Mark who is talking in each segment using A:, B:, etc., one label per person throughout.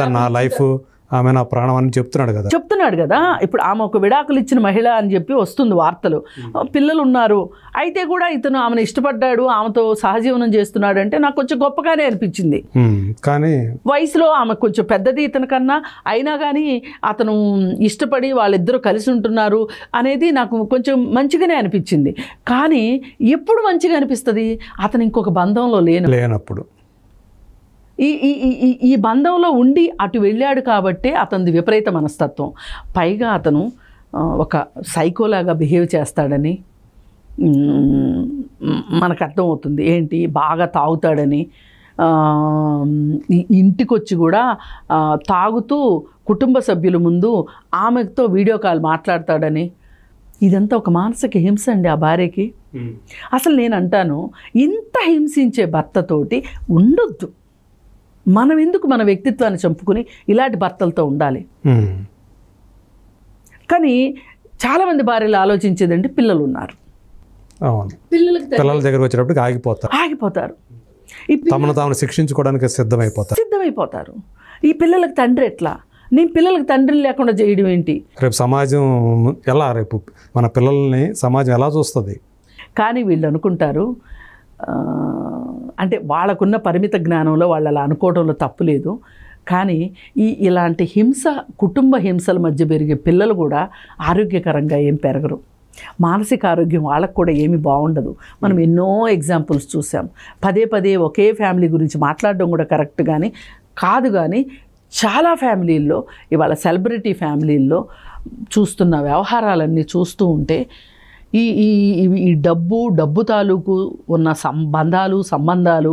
A: తన లైఫ్ ఆమె నా ప్రాణం అని చెప్తున్నాడు కదా
B: చెప్తున్నాడు కదా ఇప్పుడు ఆమె ఒక విడాకులు ఇచ్చిన మహిళ అని చెప్పి వస్తుంది వార్తలు పిల్లలు ఉన్నారు అయితే కూడా ఇతను ఆమెను ఇష్టపడ్డాడు ఆమెతో సహజీవనం చేస్తున్నాడు అంటే నాకు కొంచెం గొప్పగానే అనిపించింది కానీ వయసులో ఆమె కొంచెం పెద్దది ఇతని కన్నా అయినా కానీ అతను ఇష్టపడి వాళ్ళిద్దరూ కలిసి ఉంటున్నారు అనేది నాకు కొంచెం మంచిగానే అనిపించింది కానీ ఎప్పుడు మంచిగా అనిపిస్తుంది అతను ఇంకొక బంధంలో లేను లేనప్పుడు ఈ ఈ ఈ ఈ బంధంలో ఉండి అటు వెళ్ళాడు కాబట్టే అతనిది విపరీత మనస్తత్వం పైగా అతను ఒక సైకోలాగా బిహేవ్ చేస్తాడని మనకు అర్థమవుతుంది ఏంటి బాగా తాగుతాడని ఇంటికొచ్చి కూడా తాగుతూ కుటుంబ సభ్యుల ముందు ఆమెతో వీడియో కాల్ మాట్లాడతాడని ఇదంతా ఒక మానసిక హింస అండి ఆ భార్యకి అసలు నేను అంటాను ఇంత హింసించే భర్తతోటి ఉండొద్దు మనం ఎందుకు మన వ్యక్తిత్వాన్ని చంపుకుని ఇలాంటి భర్తలతో ఉండాలి కానీ చాలామంది భార్యలు ఆలోచించేదండి పిల్లలు ఉన్నారు పిల్లల
A: దగ్గర వచ్చేటప్పటికి ఆగిపోతారు
B: ఆగిపోతారు తమను
A: తాను శిక్షించుకోవడానికి సిద్ధమైపోతారు
B: సిద్ధమైపోతారు ఈ పిల్లలకు తండ్రి ఎట్లా నేను పిల్లలకు తండ్రిని లేకుండా చేయడం ఏంటి
A: రేపు సమాజం ఎలా రేపు మన పిల్లల్ని సమాజం ఎలా చూస్తుంది
B: కానీ వీళ్ళు అనుకుంటారు అంటే వాళ్ళకున్న పరిమిత జ్ఞానంలో వాళ్ళు అలా అనుకోవడంలో తప్పులేదు కానీ ఈ ఇలాంటి హింస కుటుంబ హింసల మధ్య పెరిగే పిల్లలు కూడా ఆరోగ్యకరంగా ఏం పెరగరు మానసిక ఆరోగ్యం వాళ్ళకు కూడా ఏమి బాగుండదు మనం ఎన్నో ఎగ్జాంపుల్స్ చూసాం పదే పదే ఒకే ఫ్యామిలీ గురించి మాట్లాడడం కూడా కరెక్ట్ కానీ కాదు కానీ చాలా ఫ్యామిలీల్లో ఇవాళ సెలబ్రిటీ ఫ్యామిలీల్లో చూస్తున్న వ్యవహారాలన్నీ చూస్తూ ఉంటే ఈ ఈ ఈ డబ్బు డబ్బు తాలూకు ఉన్న సంబంధాలు సంబంధాలు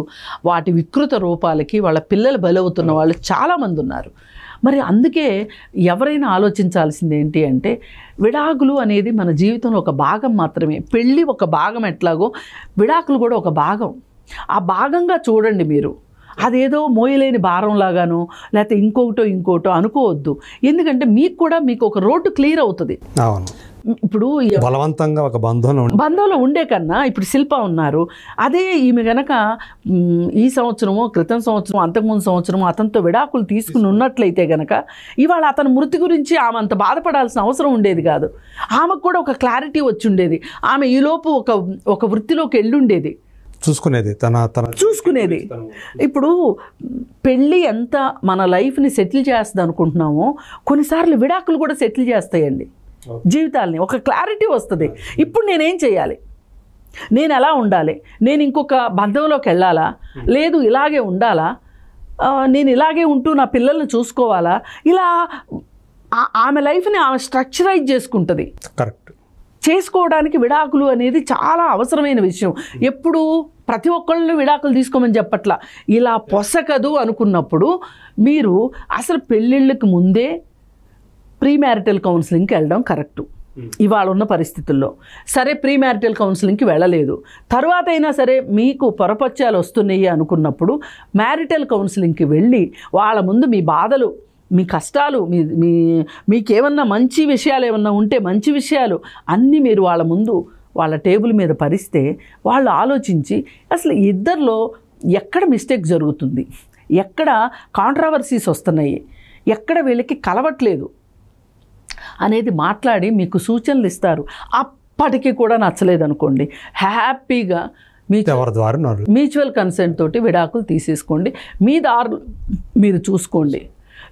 B: వాటి వికృత రూపాలకి వాళ్ళ పిల్లలు బలవుతున్న వాళ్ళు చాలామంది ఉన్నారు మరి అందుకే ఎవరైనా ఆలోచించాల్సింది ఏంటి అంటే విడాకులు అనేది మన జీవితంలో ఒక భాగం మాత్రమే పెళ్ళి ఒక భాగం ఎట్లాగో విడాకులు కూడా ఒక భాగం ఆ భాగంగా చూడండి మీరు అదేదో మోయలేని భారంలాగాను లేకపోతే ఇంకొకటో ఇంకోటో అనుకోవద్దు ఎందుకంటే మీకు కూడా మీకు ఒక రోడ్డు క్లియర్ అవుతుంది ఇప్పుడు
A: బలవంతంగా ఒక బంధంలో
B: బంధంలో ఉండే కన్నా ఇప్పుడు శిల్ప ఉన్నారు అదే ఈమె గనక ఈ సంవత్సరము క్రితం సంవత్సరం అంతకుముందు సంవత్సరం అతనితో విడాకులు తీసుకుని ఉన్నట్లయితే గనక ఇవాళ అతని మృతి గురించి ఆమె అంత బాధపడాల్సిన అవసరం ఉండేది కాదు ఆమెకు కూడా ఒక క్లారిటీ వచ్చి ఉండేది ఆమె ఈలోపు ఒక ఒక వృత్తిలోకి వెళ్ళుండేది
A: చూసుకునేది తన తన
B: చూసుకునేది ఇప్పుడు పెళ్ళి ఎంత మన లైఫ్ని సెటిల్ చేస్తుంది అనుకుంటున్నామో కొన్నిసార్లు విడాకులు కూడా సెటిల్ చేస్తాయండి జీవితాలని ఒక క్లారిటీ వస్తుంది ఇప్పుడు నేనేం చేయాలి నేను ఎలా ఉండాలి నేను ఇంకొక బంధంలోకి వెళ్ళాలా hmm. లేదు ఇలాగే ఉండాలా నేను ఇలాగే ఉంటూ నా పిల్లల్ని చూసుకోవాలా ఇలా ఆమె లైఫ్ని ఆమె స్ట్రక్చరైజ్ చేసుకుంటుంది కరెక్ట్ చేసుకోవడానికి విడాకులు అనేది చాలా అవసరమైన విషయం hmm. ఎప్పుడు ప్రతి ఒక్కళ్ళు విడాకులు తీసుకోమని చెప్పట్లా ఇలా పొసకదు అనుకున్నప్పుడు మీరు అసలు పెళ్ళిళ్ళకి ముందే ప్రీ మ్యారిటల్ కౌన్సిలింగ్కి వెళ్ళడం కరెక్టు hmm. ఇవాళ ఉన్న పరిస్థితుల్లో సరే ప్రీ మ్యారిటల్ కౌన్సిలింగ్కి వెళ్ళలేదు తర్వాత అయినా సరే మీకు పొరపత్యాలు వస్తున్నాయి అనుకున్నప్పుడు మ్యారిటల్ కౌన్సిలింగ్కి వెళ్ళి వాళ్ళ ముందు మీ బాధలు మీ కష్టాలు మీ మీ మీకేమన్నా మంచి విషయాలు ఏమన్నా ఉంటే మంచి విషయాలు అన్నీ మీరు వాళ్ళ ముందు వాళ్ళ టేబుల్ మీద పరిస్తే వాళ్ళు ఆలోచించి అసలు ఇద్దరిలో ఎక్కడ మిస్టేక్ జరుగుతుంది ఎక్కడ కాంట్రవర్సీస్ వస్తున్నాయి ఎక్కడ వీళ్ళకి కలవట్లేదు అనేది మాట్లాడి మీకు సూచనలు ఇస్తారు అప్పటికి కూడా నచ్చలేదు అనుకోండి హ్యాపీగా మ్యూచువల్ మ్యూచువల్ కన్సెంట్ తోటి విడాకులు తీసేసుకోండి మీ దారులు మీరు చూసుకోండి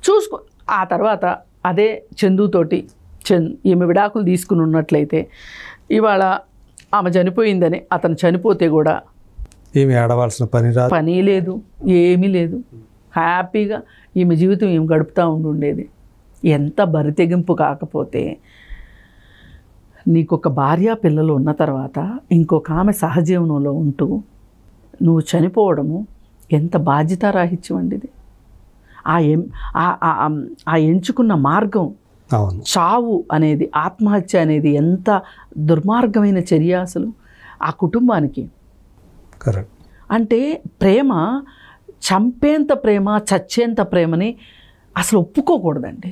B: చూసుకో ఆ తర్వాత అదే చందుతోటి చంద్ ఈమె విడాకులు తీసుకుని ఉన్నట్లయితే ఇవాళ ఆమె చనిపోయిందని అతను చనిపోతే కూడా ఏమి
A: ఆడవలసిన పని పని
B: లేదు ఏమీ లేదు హ్యాపీగా ఈమె జీవితం ఏం గడుపుతూ ఉండుండేది ఎంత బరితెగింపు కాకపోతే నీకొక భార్య పిల్లలు ఉన్న తర్వాత ఇంకొక ఆమె సహజీవనంలో ఉంటూ నువ్వు చనిపోవడము ఎంత బాధ్యత అండి ఇది ఆ ఎం ఆ ఎంచుకున్న మార్గం చావు అనేది ఆత్మహత్య అనేది ఎంత దుర్మార్గమైన చర్య అసలు ఆ కుటుంబానికి అంటే ప్రేమ చంపేంత ప్రేమ చచ్చేంత ప్రేమని అసలు ఒప్పుకోకూడదండి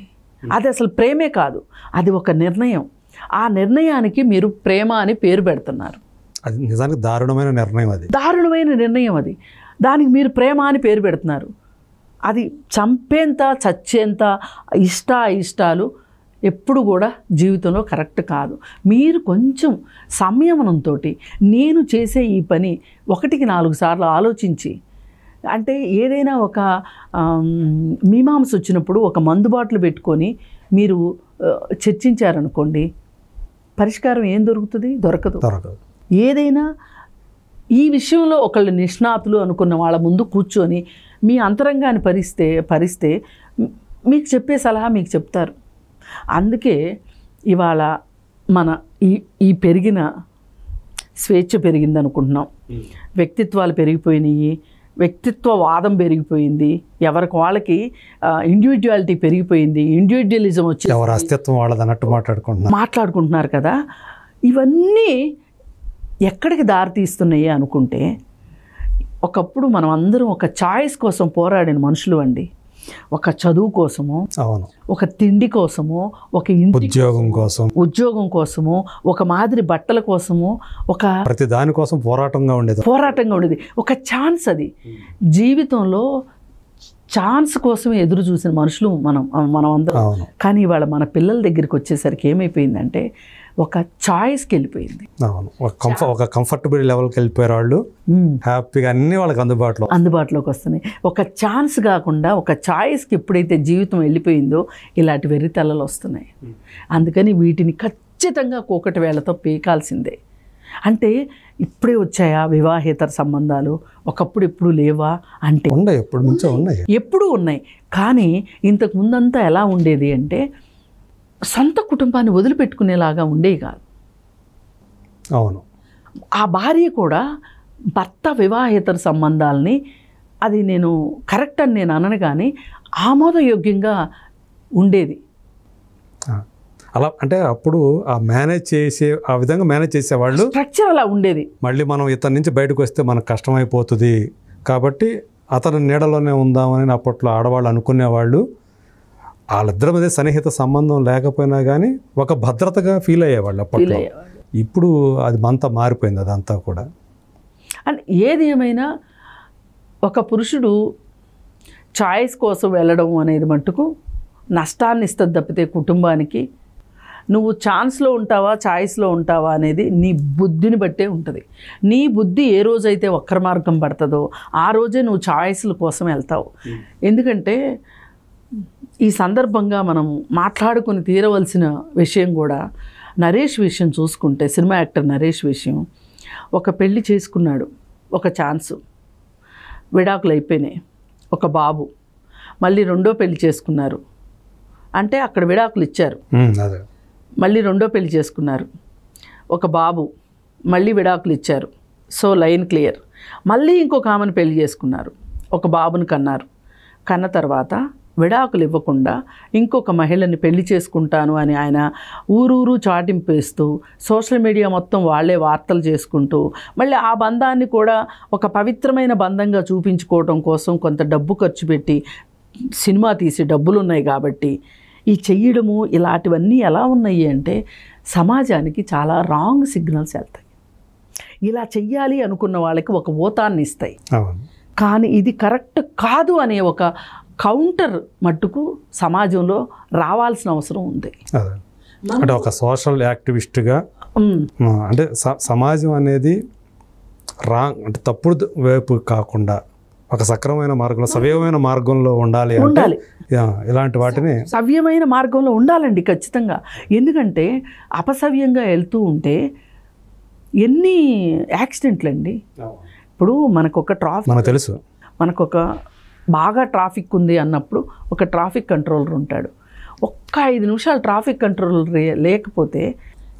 B: అది అసలు ప్రేమే కాదు అది ఒక నిర్ణయం ఆ నిర్ణయానికి మీరు ప్రేమ అని పేరు పెడుతున్నారు
A: అది నిజానికి దారుణమైన నిర్ణయం అది
B: దారుణమైన నిర్ణయం అది దానికి మీరు ప్రేమ అని పేరు పెడుతున్నారు అది చంపేంత చచ్చేంత ఇష్ట ఇష్టాలు ఎప్పుడు కూడా జీవితంలో కరెక్ట్ కాదు మీరు కొంచెం సంయమనంతో నేను చేసే ఈ పని ఒకటికి నాలుగు సార్లు ఆలోచించి అంటే ఏదైనా ఒక మీమాంస వచ్చినప్పుడు ఒక మందుబాట్లు పెట్టుకొని మీరు చర్చించారనుకోండి పరిష్కారం ఏం దొరుకుతుంది దొరకదు దొరకదు ఏదైనా ఈ విషయంలో ఒకళ్ళు నిష్ణాతులు అనుకున్న వాళ్ళ ముందు కూర్చొని మీ అంతరంగాన్ని పరిస్తే పరిస్తే మీకు చెప్పే సలహా మీకు చెప్తారు అందుకే ఇవాళ మన ఈ ఈ పెరిగిన స్వేచ్ఛ పెరిగిందనుకుంటున్నాం వ్యక్తిత్వాలు పెరిగిపోయినాయి వ్యక్తిత్వ వాదం పెరిగిపోయింది ఎవరికి వాళ్ళకి ఇండివిజువాలిటీ పెరిగిపోయింది ఇండివిజువలిజం వచ్చి ఎవరు
A: అస్తిత్వం వాళ్ళది అన్నట్టు మాట్లాడుకుంటున్నారు
B: మాట్లాడుకుంటున్నారు కదా ఇవన్నీ ఎక్కడికి దారితీస్తున్నాయి అనుకుంటే ఒకప్పుడు మనం అందరం ఒక ఛాయిస్ కోసం పోరాడిన మనుషులు అండి ఒక చదువు కోసము ఒక తిండి కోసము ఒక ఉద్యోగం కోసం ఉద్యోగం కోసము ఒక మాదిరి బట్టల కోసము ఒక
A: ప్రతి దానికోసం పోరాటంగా ఉండేది
B: పోరాటంగా ఉండేది ఒక ఛాన్స్ అది జీవితంలో ఛాన్స్ కోసం ఎదురు చూసిన మనుషులు మనం మనం అందరం కానీ ఇవాళ మన పిల్లల దగ్గరికి వచ్చేసరికి ఏమైపోయిందంటే ఒక చాయిస్కి వెళ్ళిపోయింది
A: ఒక కంఫర్టబుల్ లెవెల్కి వెళ్ళిపోయారు వాళ్ళు హ్యాపీగా అన్ని వాళ్ళకి అందుబాటులో
B: అందుబాటులోకి వస్తున్నాయి ఒక ఛాన్స్ కాకుండా ఒక చాయిస్కి ఎప్పుడైతే జీవితం వెళ్ళిపోయిందో ఇలాంటి వెర్రితలలు వస్తున్నాయి అందుకని వీటిని ఖచ్చితంగా కోకటి వేళతో పీకాల్సిందే అంటే ఇప్పుడే వచ్చాయా వివాహేతర సంబంధాలు ఒకప్పుడు ఎప్పుడు లేవా అంటే ఎప్పుడు ఉన్నాయి ఎప్పుడు ఉన్నాయి కానీ ఇంతకు ముందంతా ఎలా ఉండేది అంటే సొంత కుటుంబాన్ని వదిలిపెట్టుకునేలాగా ఉండే కాదు అవును ఆ భార్య కూడా భర్త వివాహేతర సంబంధాలని అది నేను కరెక్ట్ అని నేను అనను కానీ ఆమోదయోగ్యంగా ఉండేది
A: అలా అంటే అప్పుడు ఆ మేనేజ్ చేసే ఆ విధంగా మేనేజ్ చేసేవాళ్ళు
B: స్ట్రక్చర్ అలా ఉండేది
A: మళ్ళీ మనం ఇతని నుంచి బయటకు వస్తే మనకు కష్టమైపోతుంది కాబట్టి అతని నీడలోనే ఉందామని అప్పట్లో ఆడవాళ్ళు అనుకునేవాళ్ళు వాళ్ళిద్దరి మధ్య సన్నిహిత సంబంధం లేకపోయినా కానీ ఒక భద్రతగా ఫీల్ అయ్యేవాళ్ళు అప్పట్లో ఇప్పుడు అది మంత మారిపోయింది అదంతా కూడా
B: అండ్ ఏది ఏమైనా ఒక పురుషుడు చాయిస్ కోసం వెళ్ళడం అనేది మటుకు నష్టాన్ని ఇస్తుంది తప్పితే కుటుంబానికి నువ్వు ఛాన్స్లో ఉంటావా ఛాయిస్లో ఉంటావా అనేది నీ బుద్ధిని బట్టే ఉంటుంది నీ బుద్ధి ఏ రోజైతే వక్ర మార్గం పడుతుందో ఆ రోజే నువ్వు ఛాయిస్ల కోసం వెళ్తావు ఎందుకంటే ఈ సందర్భంగా మనము మాట్లాడుకుని తీరవలసిన విషయం కూడా నరేష్ విషయం చూసుకుంటే సినిమా యాక్టర్ నరేష్ విషయం ఒక పెళ్లి చేసుకున్నాడు ఒక ఛాన్సు విడాకులు అయిపోయినాయి ఒక బాబు మళ్ళీ రెండో పెళ్లి చేసుకున్నారు అంటే అక్కడ విడాకులు ఇచ్చారు మళ్ళీ రెండో పెళ్లి చేసుకున్నారు ఒక బాబు మళ్ళీ విడాకులు ఇచ్చారు సో లైన్ క్లియర్ మళ్ళీ ఇంకొక ఆమెను పెళ్లి చేసుకున్నారు ఒక బాబును కన్నారు కన్న తర్వాత విడాకులు ఇవ్వకుండా ఇంకొక మహిళని పెళ్లి చేసుకుంటాను అని ఆయన ఊరూరు చాటింపు వేస్తూ సోషల్ మీడియా మొత్తం వాళ్లే వార్తలు చేసుకుంటూ మళ్ళీ ఆ బంధాన్ని కూడా ఒక పవిత్రమైన బంధంగా చూపించుకోవడం కోసం కొంత డబ్బు ఖర్చు పెట్టి సినిమా తీసి డబ్బులు ఉన్నాయి కాబట్టి ఈ చెయ్యడము ఇలాంటివన్నీ ఎలా ఉన్నాయి అంటే సమాజానికి చాలా రాంగ్ సిగ్నల్స్ వెళ్తాయి ఇలా చెయ్యాలి అనుకున్న వాళ్ళకి ఒక ఓతాన్ని ఇస్తాయి కానీ ఇది కరెక్ట్ కాదు అనే ఒక కౌంటర్ మట్టుకు సమాజంలో రావాల్సిన అవసరం ఉంది అంటే
A: ఒక సోషల్ యాక్టివిస్ట్గా అంటే సమాజం అనేది రాంగ్ అంటే తప్పుడు వైపు కాకుండా ఒక సక్రమైన మార్గంలో సవ్యమైన మార్గంలో ఉండాలి ఉండాలి ఇలాంటి వాటిని
B: సవ్యమైన మార్గంలో ఉండాలండి ఖచ్చితంగా ఎందుకంటే అపసవ్యంగా వెళ్తూ ఉంటే ఎన్ని యాక్సిడెంట్లు అండి ఇప్పుడు మనకొక ట్రాఫిక్ మనకు తెలుసు మనకొక బాగా ట్రాఫిక్ ఉంది అన్నప్పుడు ఒక ట్రాఫిక్ కంట్రోలర్ ఉంటాడు ఒక్క ఐదు నిమిషాలు ట్రాఫిక్ కంట్రోలర్ లేకపోతే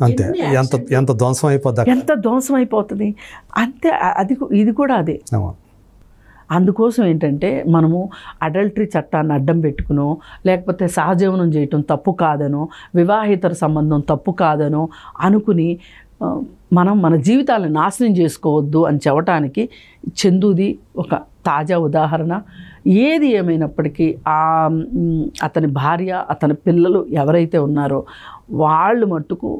B: అంతే ఎంత
A: ఎంత ధ్వంసం అయిపోతుంది ఎంత
B: ధ్వంసం అయిపోతుంది అంతే అది ఇది కూడా అదే అందుకోసం ఏంటంటే మనము అడల్టరీ చట్టాన్ని అడ్డం పెట్టుకునో లేకపోతే సహజీవనం చేయటం తప్పు కాదనో వివాహేతర సంబంధం తప్పు కాదనో అనుకుని మనం మన జీవితాలను నాశనం చేసుకోవద్దు అని చెప్పటానికి చందుది ఒక తాజా ఉదాహరణ ఏది ఏమైనప్పటికీ ఆ అతని భార్య అతని పిల్లలు ఎవరైతే ఉన్నారో వాళ్ళు మట్టుకు